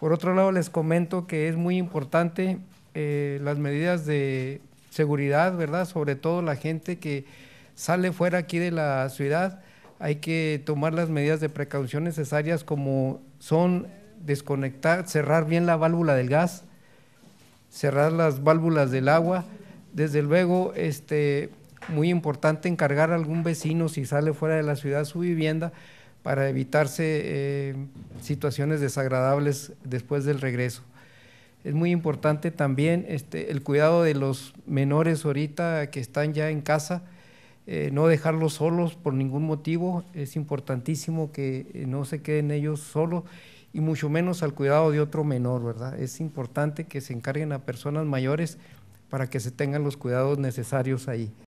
Por otro lado, les comento que es muy importante eh, las medidas de seguridad, ¿verdad? Sobre todo la gente que sale fuera aquí de la ciudad, hay que tomar las medidas de precaución necesarias como son desconectar, cerrar bien la válvula del gas, cerrar las válvulas del agua, desde luego, este, muy importante encargar a algún vecino si sale fuera de la ciudad su vivienda para evitarse eh, situaciones desagradables después del regreso. Es muy importante también este, el cuidado de los menores ahorita que están ya en casa, eh, no dejarlos solos por ningún motivo, es importantísimo que eh, no se queden ellos solos y mucho menos al cuidado de otro menor, ¿verdad? Es importante que se encarguen a personas mayores para que se tengan los cuidados necesarios ahí.